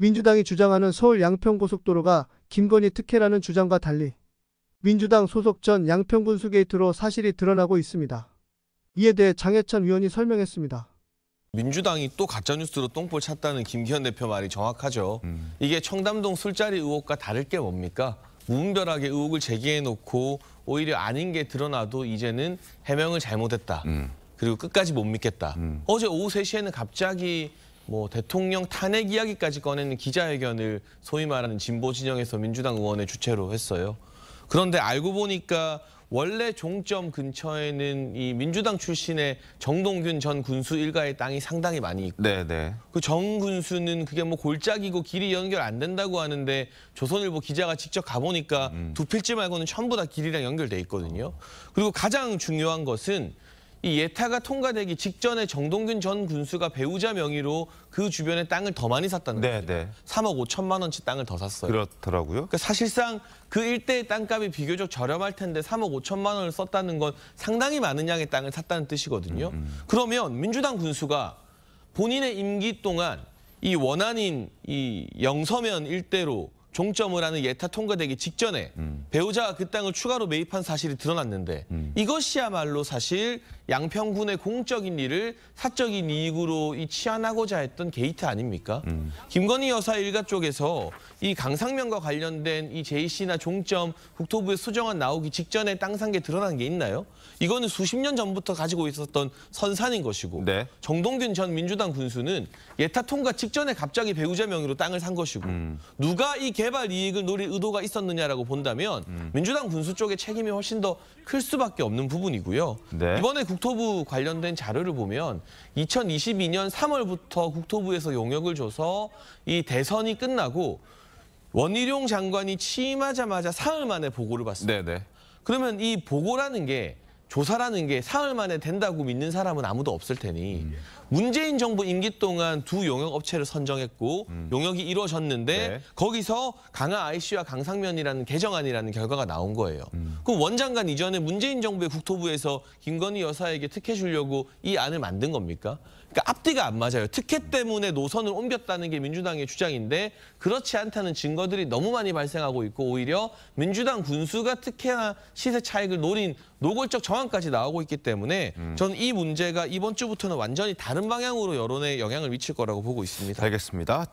민주당이 주장하는 서울 양평고속도로가 김건희 특혜라는 주장과 달리 민주당 소속 전 양평군 수게이트로 사실이 드러나고 있습니다. 이에 대해 장해찬 위원이 설명했습니다. 민주당이 또 가짜뉴스로 똥볼 찼다는 김기현 대표 말이 정확하죠. 음. 이게 청담동 술자리 의혹과 다를 게 뭡니까? 무분별하게 의혹을 제기해놓고 오히려 아닌 게 드러나도 이제는 해명을 잘못했다. 음. 그리고 끝까지 못 믿겠다. 음. 어제 오후 3시에는 갑자기 뭐 대통령 탄핵 이야기까지 꺼내는 기자회견을 소위 말하는 진보 진영에서 민주당 의원의 주체로 했어요. 그런데 알고 보니까 원래 종점 근처에는 이 민주당 출신의 정동균 전 군수 일가의 땅이 상당히 많이 있고 네네. 그 정 군수는 그게 뭐 골짜기고 길이 연결 안 된다고 하는데 조선일보 기자가 직접 가보니까 음. 두 필지 말고는 전부 다 길이랑 연결돼 있거든요. 그리고 가장 중요한 것은 이 예타가 통과되기 직전에 정동균 전 군수가 배우자 명의로 그 주변에 땅을 더 많이 샀다는 거예요. 네. 3억 5천만 원치 땅을 더 샀어요. 그렇더라고요. 그러니까 사실상 그 일대의 땅값이 비교적 저렴할 텐데 3억 5천만 원을 썼다는 건 상당히 많은 양의 땅을 샀다는 뜻이거든요. 음, 음. 그러면 민주당 군수가 본인의 임기 동안 이 원안인 이 영서면 일대로 종점을 하는 예타 통과되기 직전에 음. 배우자가 그 땅을 추가로 매입한 사실이 드러났는데 음. 이것이야말로 사실 양평군의 공적인 일을 사적인 이익으로 이 치안하고자 했던 게이트 아닙니까? 음. 김건희 여사 일가 쪽에서 이강상면과 관련된 이 제이씨나 종점 국토부의 수정안 나오기 직전에 땅 산 게 드러난 게 있나요? 이거는 수십 년 전부터 가지고 있었던 선산인 것이고 네. 정동균 전 민주당 군수는 예타 통과 직전에 갑자기 배우자 명의로 땅을 산 것이고 음. 누가 이 개발 이익을 노릴 의도가 있었느냐라고 본다면 음. 민주당 군수 쪽의 책임이 훨씬 더 클 수밖에 없는 부분이고요. 네. 이번에 국 국토부 관련된 자료를 보면 2022년 3월부터 국토부에서 용역을 줘서 이 대선이 끝나고 원희룡 장관이 취임하자마자 사흘 만에 보고를 받습니다. 네네. 네. 그러면 이 보고라는 게 조사라는 게 사흘 만에 된다고 믿는 사람은 아무도 없을 테니 음. 예. 문재인 정부 임기 동안 두 용역 업체를 선정했고 음. 용역이 이루어졌는데 네. 거기서 강하 IC와 강상면이라는 개정안이라는 결과가 나온 거예요. 음. 그럼 원장관 이전에 문재인 정부의 국토부에서 김건희 여사에게 특혜 주려고 이 안을 만든 겁니까? 그러니까 앞뒤가 안 맞아요. 특혜 음. 때문에 노선을 옮겼다는 게 민주당의 주장인데 그렇지 않다는 증거들이 너무 많이 발생하고 있고 오히려 민주당 군수가 특혜나 시세 차익을 노린 노골적 정황까지 나오고 있기 때문에 저는 음. 이 문제가 이번 주부터는 완전히 다른 방향으로 여론에 영향을 미칠 거라고 보고 있습니다. 알겠습니다.